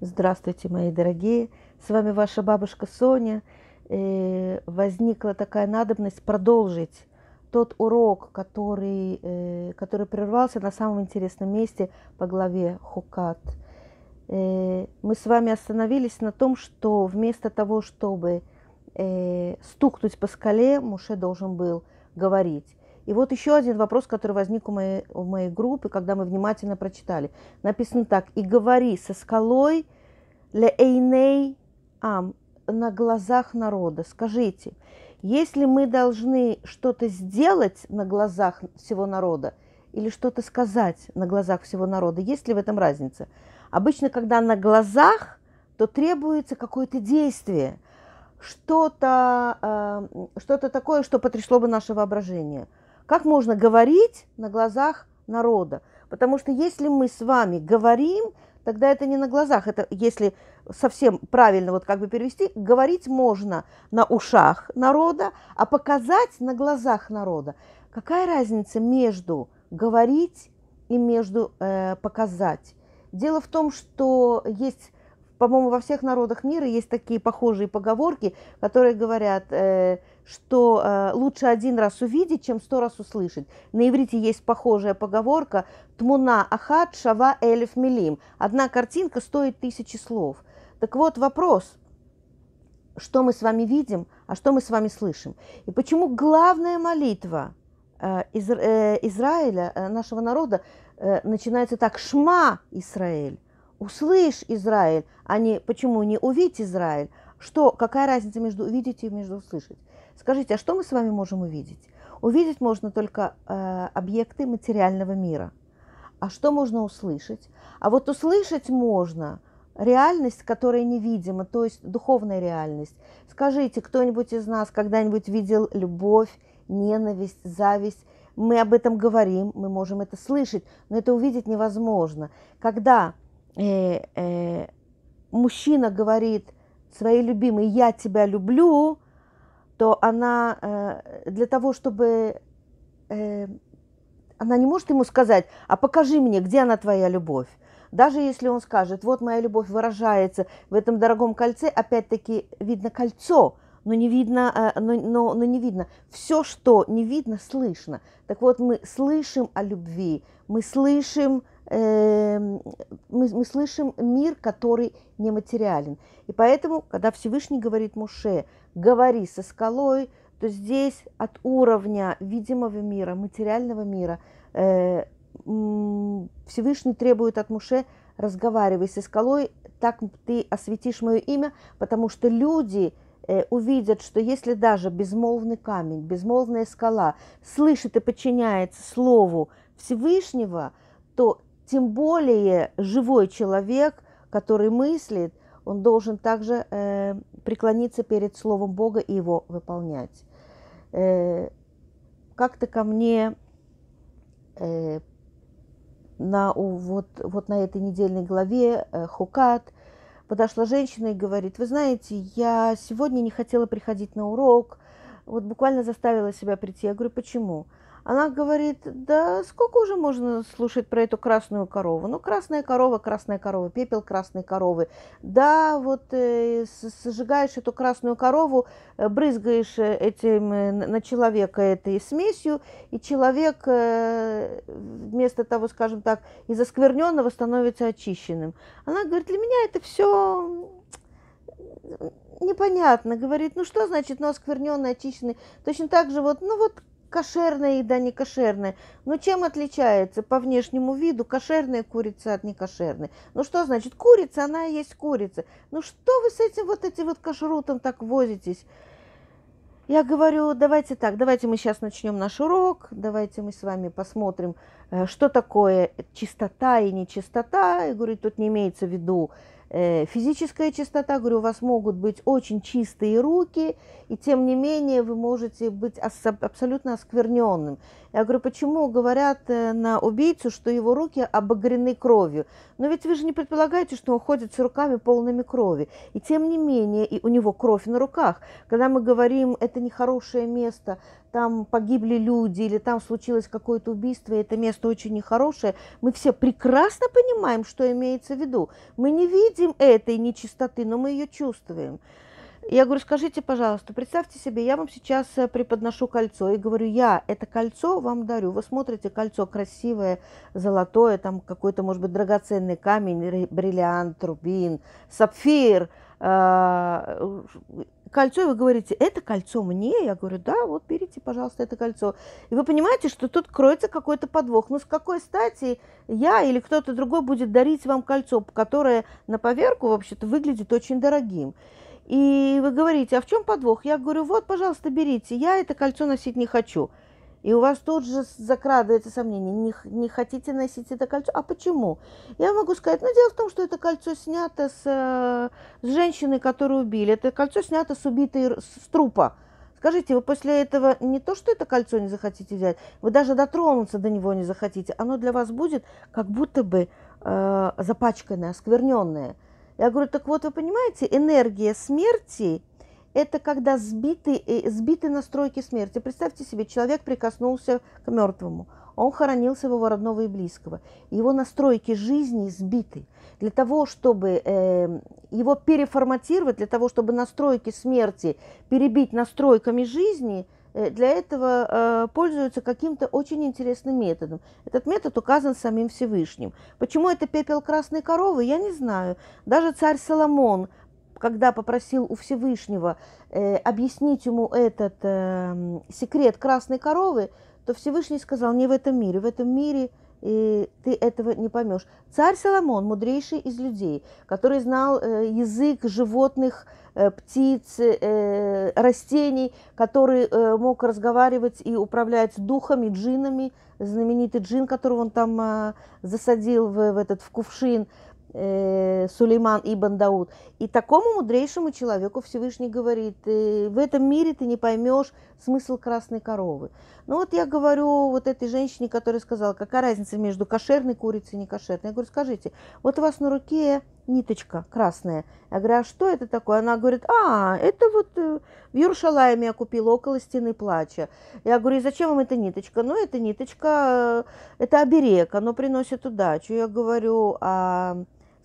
Здравствуйте, мои дорогие! С вами ваша бабушка Соня. И э, возникла такая надобность продолжить тот урок, который, э, который прервался на самом интересном месте по главе Хукат. Э, мы с вами остановились на том, что вместо того, чтобы стукнуть по скале, Муше должен был говорить. И вот еще один вопрос, который возник у моей, у моей группы, когда мы внимательно прочитали. Написано так. «И говори со скалой ле эйней ам» на глазах народа. Скажите, если мы должны что-то сделать на глазах всего народа или что-то сказать на глазах всего народа, есть ли в этом разница? Обычно, когда на глазах, то требуется какое-то действие, что-то э, что такое, что потрясло бы наше воображение – как можно говорить на глазах народа? Потому что если мы с вами говорим, тогда это не на глазах, это если совсем правильно вот как бы перевести, говорить можно на ушах народа, а показать на глазах народа. Какая разница между говорить и между э, показать? Дело в том, что есть, по-моему, во всех народах мира есть такие похожие поговорки, которые говорят, э, что э, лучше один раз увидеть, чем сто раз услышать. На иврите есть похожая поговорка «Тмуна ахат шава элиф милим». Одна картинка стоит тысячи слов. Так вот вопрос, что мы с вами видим, а что мы с вами слышим. И почему главная молитва э, из, э, Израиля, э, нашего народа, э, начинается так «Шма, Израиль!» «Услышь, Израиль!» а не «Почему не увидь, Израиль!» Что, какая разница между увидеть и между услышать? Скажите, а что мы с вами можем увидеть? Увидеть можно только э, объекты материального мира. А что можно услышать? А вот услышать можно реальность, которая невидима, то есть духовная реальность. Скажите, кто-нибудь из нас когда-нибудь видел любовь, ненависть, зависть? Мы об этом говорим, мы можем это слышать, но это увидеть невозможно. Когда э, э, мужчина говорит – своей любимой «я тебя люблю», то она э, для того, чтобы... Э, она не может ему сказать, а покажи мне, где она твоя любовь. Даже если он скажет, вот моя любовь выражается в этом дорогом кольце, опять-таки видно кольцо, но не видно, э, но, но, но не видно. Все, что не видно, слышно. Так вот, мы слышим о любви, мы слышим Эм, мы, мы слышим мир, который нематериален. И поэтому, когда Всевышний говорит Муше, говори со скалой, то здесь от уровня видимого мира, материального мира, э, Всевышний требует от Муше разговаривай со скалой, так ты осветишь мое имя, потому что люди э, увидят, что если даже безмолвный камень, безмолвная скала слышит и подчиняется слову Всевышнего, то тем более живой человек, который мыслит, он должен также э, преклониться перед Словом Бога и его выполнять. Э, как-то ко мне э, на, вот, вот на этой недельной главе э, Хукат подошла женщина и говорит, вы знаете, я сегодня не хотела приходить на урок, вот буквально заставила себя прийти. Я говорю, почему? Она говорит, да сколько уже можно слушать про эту красную корову? Ну, красная корова, красная корова, пепел красной коровы. Да, вот э, сжигаешь эту красную корову, э, брызгаешь э, этим э, на человека этой смесью, и человек э, вместо того, скажем так, из оскверненного становится очищенным. Она говорит, для меня это все непонятно, говорит, ну что значит, ну оскверненный, очищенный, точно так же вот, ну вот кошерная еда, не кошерная. Но чем отличается по внешнему виду кошерная курица от некошерной? Ну что значит курица, она и есть курица. Ну что вы с этим вот этим вот кашрутом так возитесь? Я говорю, давайте так, давайте мы сейчас начнем наш урок, давайте мы с вами посмотрим, э, что такое чистота и нечистота. И говорю, тут не имеется в виду Э, физическая чистота, говорю, у вас могут быть очень чистые руки, и тем не менее вы можете быть абсолютно оскверненным. Я говорю, почему говорят э, на убийцу, что его руки обогрены кровью? Но ведь вы же не предполагаете, что он ходит с руками полными крови. И тем не менее, и у него кровь на руках. Когда мы говорим, это нехорошее место, там погибли люди или там случилось какое-то убийство, и это место очень нехорошее, мы все прекрасно понимаем, что имеется в виду. Мы не видим этой нечистоты, но мы ее чувствуем. Я говорю, скажите, пожалуйста, представьте себе, я вам сейчас э, преподношу кольцо и говорю, я это кольцо вам дарю. Вы смотрите, кольцо красивое, золотое, там какой-то, может быть, драгоценный камень, бриллиант, рубин, сапфир, а, кольцо, и вы говорите, это кольцо мне, я говорю, да, вот берите, пожалуйста, это кольцо. И вы понимаете, что тут кроется какой-то подвох. Ну, с какой стати я или кто-то другой будет дарить вам кольцо, которое на поверку, вообще-то, выглядит очень дорогим. И вы говорите, а в чем подвох? Я говорю, вот, пожалуйста, берите, я это кольцо носить не хочу. И у вас тут же закрадывается сомнение, не, не хотите носить это кольцо. А почему? Я могу сказать, ну дело в том, что это кольцо снято с, э, с женщины, которую убили. Это кольцо снято с убитой, с трупа. Скажите, вы после этого не то, что это кольцо не захотите взять, вы даже дотронуться до него не захотите. Оно для вас будет как будто бы э, запачканное, оскверненное. Я говорю, так вот, вы понимаете, энергия смерти это когда сбиты, э, сбиты настройки смерти. Представьте себе, человек прикоснулся к мертвому, он хоронил своего родного и близкого. Его настройки жизни сбиты. Для того, чтобы э, его переформатировать, для того, чтобы настройки смерти перебить настройками жизни, э, для этого э, пользуются каким-то очень интересным методом. Этот метод указан самим Всевышним. Почему это пепел красной коровы, я не знаю. Даже царь Соломон когда попросил у Всевышнего э, объяснить ему этот э, секрет красной коровы, то Всевышний сказал, не в этом мире, в этом мире и э, ты этого не поймешь. Царь Соломон, мудрейший из людей, который знал э, язык животных, э, птиц, э, растений, который э, мог разговаривать и управлять духами, джинами, знаменитый джин, которого он там э, засадил в, в этот в кувшин, Э, Сулейман Ибн Дауд. И такому мудрейшему человеку Всевышний говорит, «Э, в этом мире ты не поймешь смысл красной коровы. Ну вот я говорю вот этой женщине, которая сказала, какая разница между кошерной курицей и некошерной. Я говорю, скажите, вот у вас на руке ниточка красная. Я говорю, а что это такое? Она говорит, а, это вот э, в Юршалайме я купила около стены плача. Я говорю, и зачем вам эта ниточка? Ну, эта ниточка, это оберег, оно приносит удачу. Я говорю, а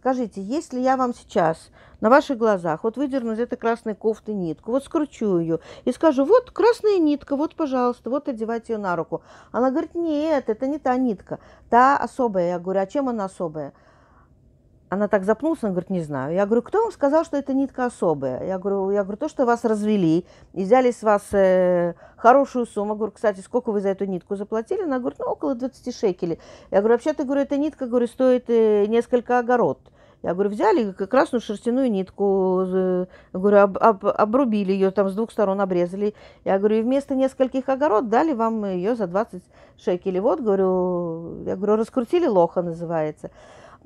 Скажите, если я вам сейчас на ваших глазах вот выдерну из этой красной кофты нитку, вот скручу ее и скажу, вот красная нитка, вот, пожалуйста, вот одевайте ее на руку. Она говорит, нет, это не та нитка, та особая. Я говорю, а чем она особая? Она так запнулась, она говорит, не знаю. Я говорю, кто вам сказал, что это нитка особая? Я говорю, я говорю, то, что вас развели и взяли с вас э, хорошую сумму. Я говорю, кстати, сколько вы за эту нитку заплатили? Она говорит, ну, около 20 шекелей. Я говорю, вообще-то, говорю, эта нитка, говорю, стоит э, несколько огород. Я говорю, взяли красную шерстяную нитку, э, говорю, об, об, обрубили ее, там с двух сторон обрезали. Я говорю, и вместо нескольких огород дали вам ее за 20 шекелей. Вот, говорю, я говорю, раскрутили лоха называется.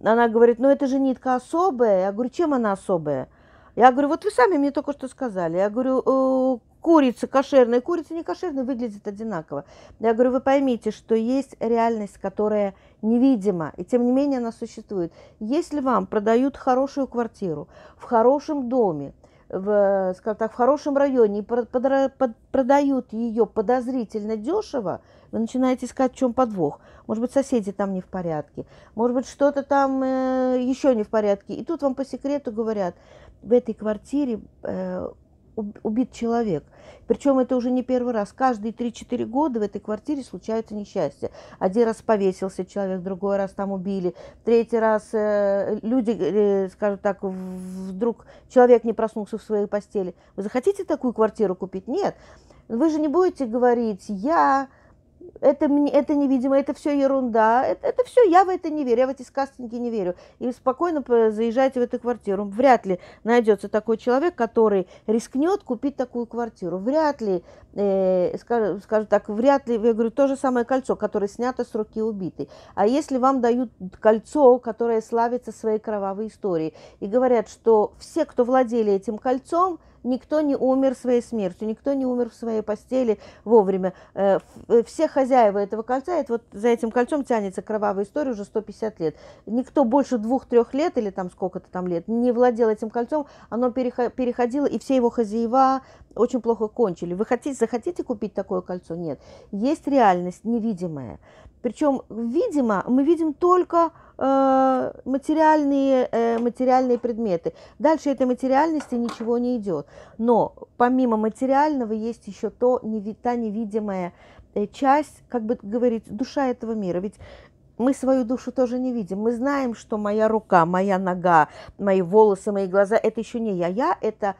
Она говорит, ну это же нитка особая. Я говорю, чем она особая? Я говорю, вот вы сами мне только что сказали. Я говорю, «Э, курица кошерная, курица не кошерная выглядит одинаково. Я говорю, вы поймите, что есть реальность, которая невидима, и тем не менее она существует. Если вам продают хорошую квартиру в хорошем доме, в, скажем так, в хорошем районе и продают ее подозрительно дешево, вы начинаете искать, в чем подвох. Может быть, соседи там не в порядке, может быть, что-то там э, еще не в порядке. И тут вам по секрету говорят, в этой квартире э, убит человек. Причем это уже не первый раз. Каждые 3-4 года в этой квартире случаются несчастья. Один раз повесился человек, другой раз там убили, третий раз э, люди, э, скажем так, вдруг человек не проснулся в своей постели. Вы захотите такую квартиру купить? Нет. Вы же не будете говорить, я это, это невидимо, это все ерунда, это, это все, я в это не верю, я в эти сказки не верю. И спокойно заезжайте в эту квартиру. Вряд ли найдется такой человек, который рискнет купить такую квартиру. Вряд ли, э, скажу, скажу так, вряд ли, я говорю, то же самое кольцо, которое снято с руки убитой. А если вам дают кольцо, которое славится своей кровавой историей, и говорят, что все, кто владели этим кольцом, никто не умер своей смертью, никто не умер в своей постели вовремя. Э, э, все хозяева этого кольца, это вот за этим кольцом тянется кровавая история уже 150 лет. Никто больше двух-трех лет или там сколько-то там лет не владел этим кольцом, оно переходило, и все его хозяева очень плохо кончили. Вы хотите, захотите купить такое кольцо? Нет. Есть реальность невидимая. Причем, видимо, мы видим только э, материальные, э, материальные предметы. Дальше этой материальности ничего не идет. Но помимо материального есть еще то, та невидимая э, часть, как бы говорить, душа этого мира. Ведь мы свою душу тоже не видим. Мы знаем, что моя рука, моя нога, мои волосы, мои глаза – это еще не я. Я – это,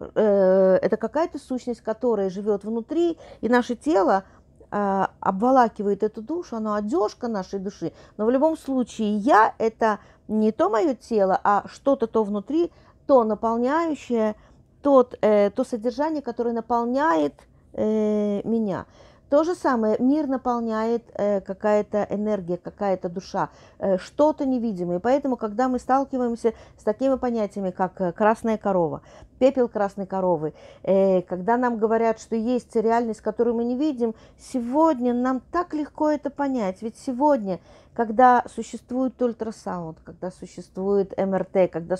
э, это какая-то сущность, которая живет внутри, и наше тело – Э, обволакивает эту душу, оно одежка нашей души. Но в любом случае я – это не то мое тело, а что-то то внутри, то наполняющее, тот, э, то содержание, которое наполняет э, меня. То же самое, мир наполняет э, какая-то энергия, какая-то душа, э, что-то невидимое. Поэтому, когда мы сталкиваемся с такими понятиями, как э, красная корова, пепел красной коровы, э, когда нам говорят, что есть реальность, которую мы не видим, сегодня нам так легко это понять. Ведь сегодня когда существует ультрасаунд, когда существует МРТ, когда,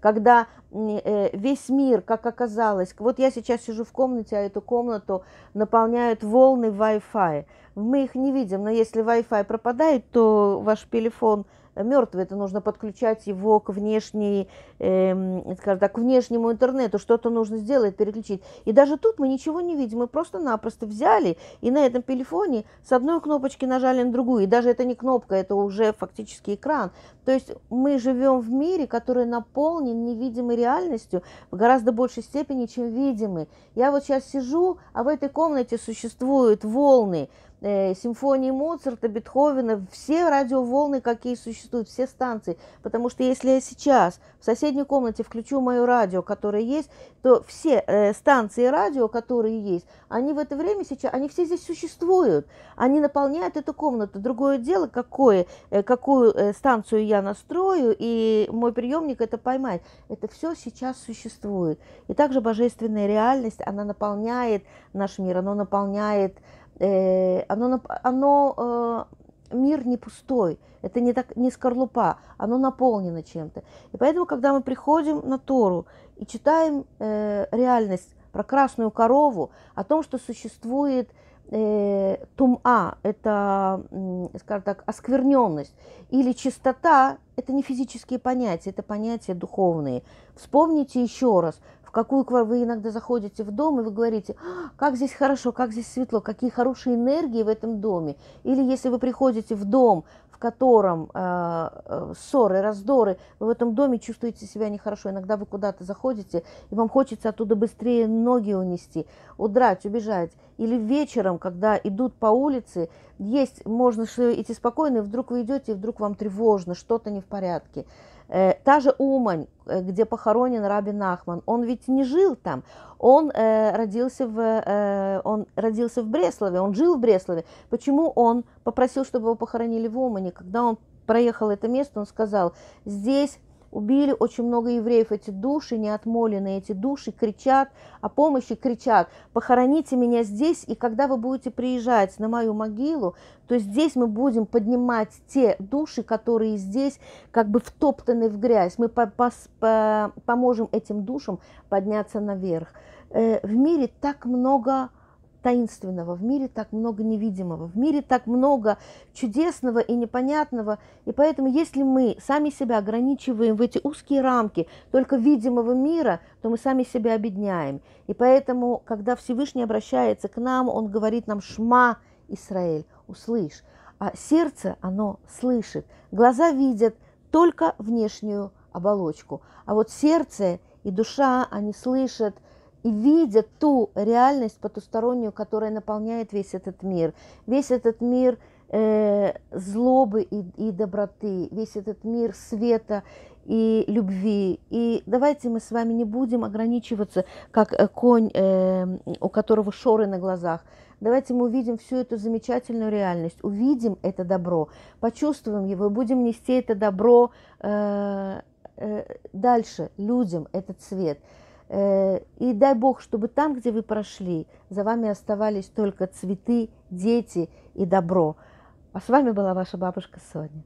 когда э, весь мир, как оказалось, вот я сейчас сижу в комнате, а эту комнату наполняют волны Wi-Fi. Мы их не видим, но если Wi-Fi пропадает, то ваш телефон мертвый, это нужно подключать его к внешней, э, скажем так, к внешнему интернету, что-то нужно сделать, переключить. И даже тут мы ничего не видим, мы просто-напросто взяли и на этом телефоне с одной кнопочки нажали на другую, и даже это не кнопка, это уже фактически экран, то есть мы живем в мире, который наполнен невидимой реальностью в гораздо большей степени, чем видимый. Я вот сейчас сижу, а в этой комнате существуют волны, э, симфонии Моцарта, Бетховена, все радиоволны, какие существуют, все станции. Потому что если я сейчас в соседней комнате включу мое радио, которое есть, то все э, станции радио, которые есть, они в это время сейчас, они все здесь существуют, они наполняют эту комнату. Другое дело, какое, э, какую э, станцию я я настрою, и мой приемник это поймает. Это все сейчас существует. И также божественная реальность, она наполняет наш мир, она наполняет, э, оно, оно э, мир не пустой, это не, так, не скорлупа, оно наполнено чем-то. И поэтому, когда мы приходим на Тору и читаем э, реальность про красную корову, о том, что существует – э, тума – это, скажем так, оскверненность, или чистота – это не физические понятия, это понятия духовные. Вспомните еще раз, какую вы иногда заходите в дом, и вы говорите, «А, как здесь хорошо, как здесь светло, какие хорошие энергии в этом доме. Или если вы приходите в дом, в котором э, э, ссоры, раздоры, вы в этом доме чувствуете себя нехорошо. Иногда вы куда-то заходите, и вам хочется оттуда быстрее ноги унести, удрать, убежать. Или вечером, когда идут по улице, есть, можно идти спокойно, и вдруг вы идете, и вдруг вам тревожно, что-то не в порядке. Э, та же Умань, э, где похоронен Рабин Ахман, он ведь не жил там, он э, родился в э, он родился в Бреславе, он жил в Бреславе. Почему он попросил, чтобы его похоронили в Умане? Когда он проехал это место, он сказал: здесь убили очень много евреев, эти души неотмоленные, эти души кричат о помощи, кричат, похороните меня здесь, и когда вы будете приезжать на мою могилу, то здесь мы будем поднимать те души, которые здесь как бы втоптаны в грязь, мы по -по -по поможем этим душам подняться наверх. Э, в мире так много таинственного, в мире так много невидимого, в мире так много чудесного и непонятного. И поэтому, если мы сами себя ограничиваем в эти узкие рамки только видимого мира, то мы сами себя обедняем. И поэтому, когда Всевышний обращается к нам, он говорит нам «Шма, Исраэль, услышь». А сердце, оно слышит, глаза видят только внешнюю оболочку. А вот сердце и душа, они слышат – и видя ту реальность потустороннюю, которая наполняет весь этот мир, весь этот мир э, злобы и, и доброты, весь этот мир света и любви. И давайте мы с вами не будем ограничиваться, как э, конь, э, у которого шоры на глазах. Давайте мы увидим всю эту замечательную реальность, увидим это добро, почувствуем его будем нести это добро э, э, дальше людям, этот свет. Э, и дай Бог, чтобы там, где вы прошли, за вами оставались только цветы, дети и добро. А с вами была ваша бабушка Соня.